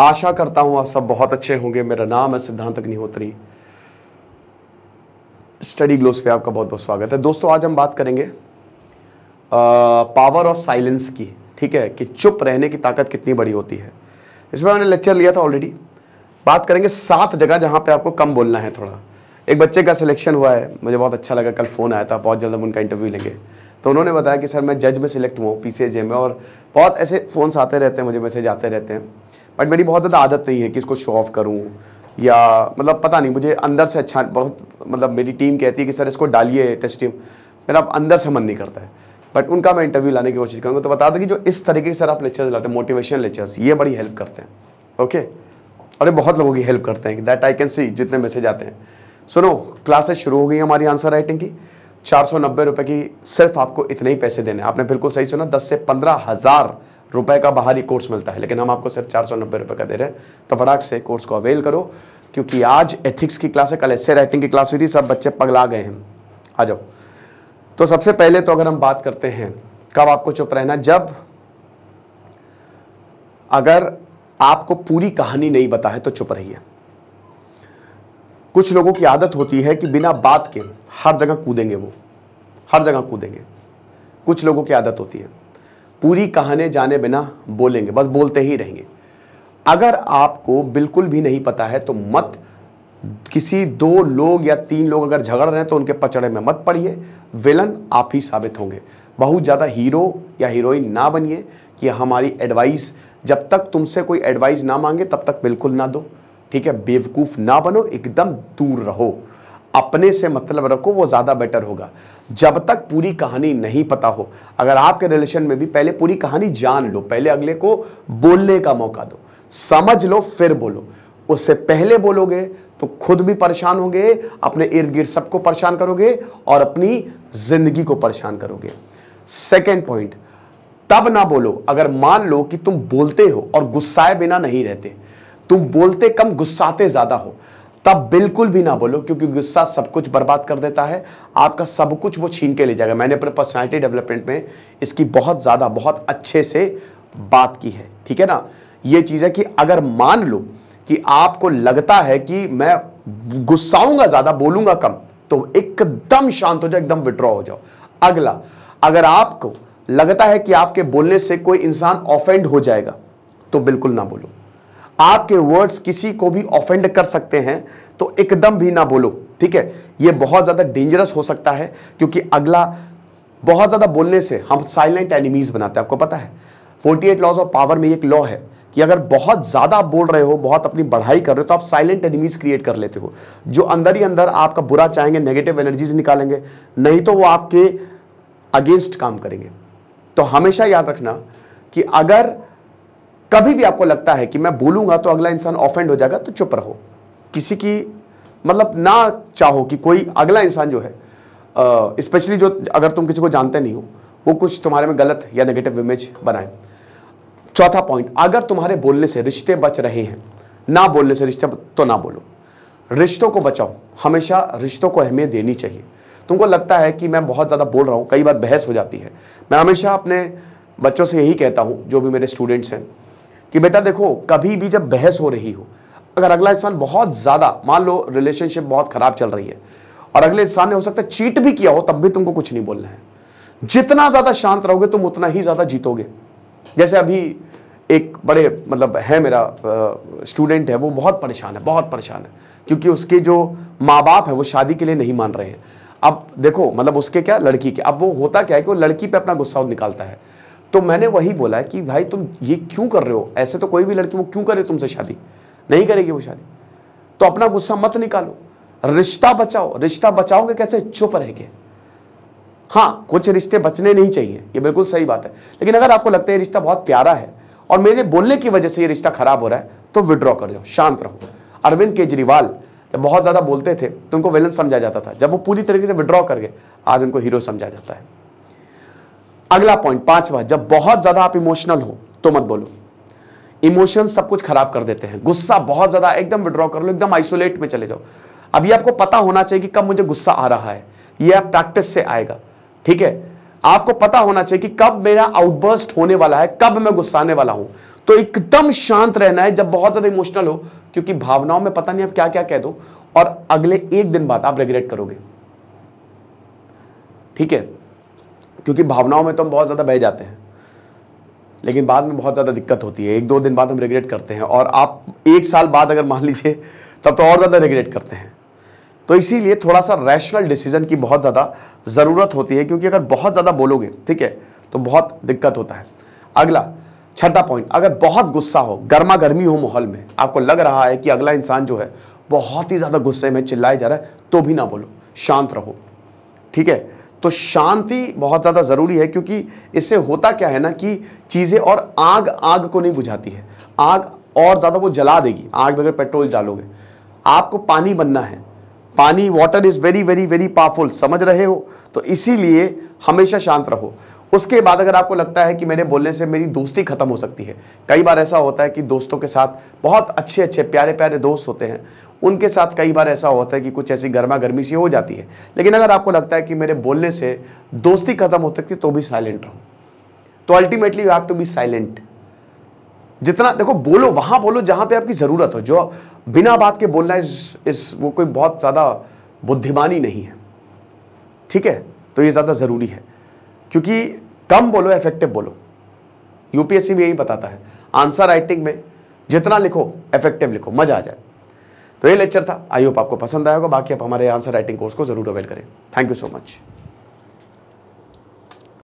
आशा करता हूं आप सब बहुत अच्छे होंगे मेरा नाम है सिद्धांत अग्निहोत्री स्टडी ग्लोस पे आपका बहुत बहुत स्वागत है दोस्तों आज हम बात करेंगे आ, पावर ऑफ साइलेंस की ठीक है कि चुप रहने की ताकत कितनी बड़ी होती है इसमें मैंने लेक्चर लिया था ऑलरेडी बात करेंगे सात जगह जहाँ पे आपको कम बोलना है थोड़ा एक बच्चे का सिलेक्शन हुआ है मुझे बहुत अच्छा लगा कल फ़ोन आया था बहुत जल्द हम उनका इंटरव्यू लेंगे तो उन्होंने बताया कि सर मैं जज में सिलेक्ट हुआ हूँ पी में और बहुत ऐसे फ़ोन्स आते रहते हैं मुझे मैसेज आते रहते हैं बट मेरी बहुत ज़्यादा आदत नहीं है कि इसको शो ऑफ करूँ या मतलब पता नहीं मुझे अंदर से अच्छा बहुत मतलब मेरी टीम कहती है कि सर इसको डालिए टेस्ट टीम मेरा अंदर से मन नहीं करता है बट उनका मैं इंटरव्यू लाने की कोशिश करूँगा तो बता दें कि जो इस तरीके से सर आप लेक्चर्स लाते हैं मोटिवेशन लेक्चर्स ये बड़ी हेल्प करते हैं ओके और ये बहुत लोगों की हेल्प करते हैं दैट आई कैन सी जितने मैसेज आते हैं सुनो क्लासेस शुरू हो गई हमारी आंसर राइटिंग की चार सौ नब्बे रुपए की सिर्फ आपको इतने ही पैसे देने आपने बिल्कुल सही सुना दस से पंद्रह हज़ार रुपए का बाहरी कोर्स मिलता है लेकिन हम आपको सिर्फ चार सौ नब्बे रुपए का दे रहे हैं तो फटाक से कोर्स को अवेल करो क्योंकि आज एथिक्स की क्लास है कल एस राइटिंग की क्लास हुई थी सब बच्चे पगला गए हैं आ जाओ तो सबसे पहले तो अगर हम बात करते हैं कब आपको चुप रहना जब अगर आपको पूरी कहानी नहीं बता है तो चुप रहिए कुछ लोगों की आदत होती है कि बिना बात के हर जगह कूदेंगे वो हर जगह कूदेंगे कुछ लोगों की आदत होती है पूरी कहानी जाने बिना बोलेंगे बस बोलते ही रहेंगे अगर आपको बिल्कुल भी नहीं पता है तो मत किसी दो लोग या तीन लोग अगर झगड़ रहे हैं तो उनके पचड़े में मत पड़िए विलन आप ही साबित होंगे बहुत ज़्यादा हीरो या हीरोइन ना बनिए कि हमारी एडवाइस जब तक तुमसे कोई एडवाइस ना मांगे तब तक बिल्कुल ना दो ठीक है बेवकूफ़ ना बनो एकदम दूर रहो अपने से मतलब रखो वो ज़्यादा बेटर होगा जब तक पूरी कहानी नहीं पता हो अगर आपके रिलेशन में भी पहले पूरी कहानी जान लो पहले अगले को बोलने का मौका दो समझ लो फिर बोलो उससे पहले बोलोगे तो खुद भी परेशान होंगे अपने इर्द गिर्द सबको परेशान करोगे और अपनी जिंदगी को परेशान करोगे सेकेंड पॉइंट तब ना बोलो अगर मान लो कि तुम बोलते हो और गुस्साए बिना नहीं रहते तुम बोलते कम गुस्साते ज्यादा हो तब बिल्कुल भी ना बोलो क्योंकि गुस्सा सब कुछ बर्बाद कर देता है आपका सब कुछ वो छीन के ले जाएगा मैंने अपने पर्सनैलिटी डेवलपमेंट में इसकी बहुत ज़्यादा बहुत अच्छे से बात की है ठीक है ना ये चीज़ है कि अगर मान लो कि आपको लगता है कि मैं गुस्साऊंगा ज़्यादा बोलूंगा कम तो एकदम शांत हो जाओ एकदम विड्रॉ हो जाओ अगला अगर आपको लगता है कि आपके बोलने से कोई इंसान ऑफेंड हो जाएगा तो बिल्कुल ना बोलो आपके वर्ड्स किसी को भी ऑफेंड कर सकते हैं तो एकदम भी ना बोलो ठीक है ये बहुत ज़्यादा डेंजरस हो सकता है क्योंकि अगला बहुत ज़्यादा बोलने से हम साइलेंट एनिमीज़ बनाते हैं आपको पता है 48 लॉज ऑफ पावर में एक लॉ है कि अगर बहुत ज़्यादा आप बोल रहे हो बहुत अपनी बढ़ाई कर रहे हो तो आप साइलेंट एनिमीज़ क्रिएट कर लेते हो जो अंदर ही अंदर आपका बुरा चाहेंगे नेगेटिव एनर्जीज निकालेंगे नहीं तो वो आपके अगेंस्ट काम करेंगे तो हमेशा याद रखना कि अगर कभी भी आपको लगता है कि मैं बोलूंगा तो अगला इंसान ऑफेंड हो जाएगा तो चुप रहो किसी की मतलब ना चाहो कि कोई अगला इंसान जो है स्पेशली जो अगर तुम किसी को जानते नहीं हो वो कुछ तुम्हारे में गलत या नेगेटिव इमेज बनाए चौथा पॉइंट अगर तुम्हारे बोलने से रिश्ते बच रहे हैं ना बोलने से रिश्ते तो ना बोलो रिश्तों को बचाओ हमेशा रिश्तों को अहमियत देनी चाहिए तुमको लगता है कि मैं बहुत ज़्यादा बोल रहा हूँ कई बार बहस हो जाती है मैं हमेशा अपने बच्चों से यही कहता हूँ जो भी मेरे स्टूडेंट्स हैं कि बेटा देखो कभी भी जब बहस हो रही हो अगर अगला इंसान बहुत ज़्यादा मान लो रिलेशनशिप बहुत ख़राब चल रही है और अगले इंसान ने हो सकता है चीट भी किया हो तब भी तुमको कुछ नहीं बोलना है जितना ज़्यादा शांत रहोगे तुम उतना ही ज़्यादा जीतोगे जैसे अभी एक बड़े मतलब है मेरा स्टूडेंट है वो बहुत परेशान है बहुत परेशान है क्योंकि उसके जो माँ बाप है वो शादी के लिए नहीं मान रहे हैं अब देखो मतलब उसके क्या लड़की के अब वो होता क्या है कि वो लड़की पे अपना गुस्सा निकालता है तो मैंने वही बोला कि भाई तुम ये क्यों कर रहे हो ऐसे तो कोई भी लड़की वो क्यों करे तुमसे शादी नहीं करेगी वो शादी तो अपना गुस्सा मत निकालो रिश्ता बचाओ रिश्ता बचाओगे कैसे चुप रह के हाँ कुछ रिश्ते बचने नहीं चाहिए ये बिल्कुल सही बात है लेकिन अगर आपको लगता है रिश्ता बहुत प्यारा है और मेरे बोलने की वजह से ये रिश्ता खराब हो रहा है तो विड्रॉ कर जाओ शांत रहो अरविंद केजरीवाल जब बहुत ज़्यादा बोलते थे तो उनको वेलन समझा जाता था जब वो पूरी तरीके से विड्रॉ कर गए आज उनको हीरो समझा जाता है अगला पॉइंट पांचवा जब बहुत ज्यादा आप इमोशनल हो तो मत बोलो इमोशन सब कुछ खराब कर देते हैं गुस्सा बहुत ज्यादा एकदम विड्रॉ कर लो एकदम आइसोलेट में चले जाओ अभी आपको पता होना चाहिए कि कब मुझे गुस्सा आ रहा है यह प्रैक्टिस से आएगा ठीक है आपको पता होना चाहिए कि कब मेरा आउटबर्स्ट होने वाला है कब मैं गुस्साने वाला हूं तो एकदम शांत रहना है जब बहुत ज्यादा इमोशनल हो क्योंकि भावनाओं में पता नहीं आप क्या क्या कह दो और अगले एक दिन बाद आप रिग्रेट करोगे ठीक है क्योंकि भावनाओं में तो हम बहुत ज़्यादा बह जाते हैं लेकिन बाद में बहुत ज़्यादा दिक्कत होती है एक दो दिन बाद हम रिग्रेट करते हैं और आप एक साल बाद अगर मान लीजिए तब तो और ज़्यादा रिग्रेट करते हैं तो इसीलिए थोड़ा सा रैशनल डिसीजन की बहुत ज़्यादा ज़रूरत होती है क्योंकि अगर बहुत ज़्यादा बोलोगे ठीक है तो बहुत दिक्कत होता है अगला छठा पॉइंट अगर बहुत गुस्सा हो गर्मा गर्मी हो माहौल में आपको लग रहा है कि अगला इंसान जो है बहुत ही ज़्यादा गुस्से में चिल्लाए जा रहा है तो भी ना बोलो शांत रहो ठीक है तो शांति बहुत ज़्यादा ज़रूरी है क्योंकि इससे होता क्या है ना कि चीज़ें और आग आग को नहीं बुझाती है आग और ज़्यादा वो जला देगी आग में अगर पेट्रोल डालोगे आपको पानी बनना है पानी water is very very very powerful समझ रहे हो तो इसीलिए हमेशा शांत रहो उसके बाद अगर आपको लगता है कि मेरे बोलने से मेरी दोस्ती खत्म हो सकती है कई बार ऐसा होता है कि दोस्तों के साथ बहुत अच्छे अच्छे प्यारे प्यारे दोस्त होते हैं उनके साथ कई बार ऐसा होता है कि कुछ ऐसी गर्मा गर्मी सी हो जाती है लेकिन अगर आपको लगता है कि मेरे बोलने से दोस्ती खत्म हो सकती है तो भी साइलेंट रहो तो ultimately you have to be silent जितना देखो बोलो वहां बोलो जहां पे आपकी जरूरत हो जो बिना बात के बोलना इस, इस वो कोई बहुत ज्यादा बुद्धिमानी नहीं है ठीक है तो ये ज्यादा जरूरी है क्योंकि कम बोलो इफेक्टिव बोलो यूपीएससी भी यही बताता है आंसर राइटिंग में जितना लिखो इफेक्टिव लिखो मजा आ जाए तो ये लेक्चर था आई होप आपको पसंद आएगा बाकी आप हमारे आंसर राइटिंग कोर्स को जरूर अवेल करें थैंक यू सो मच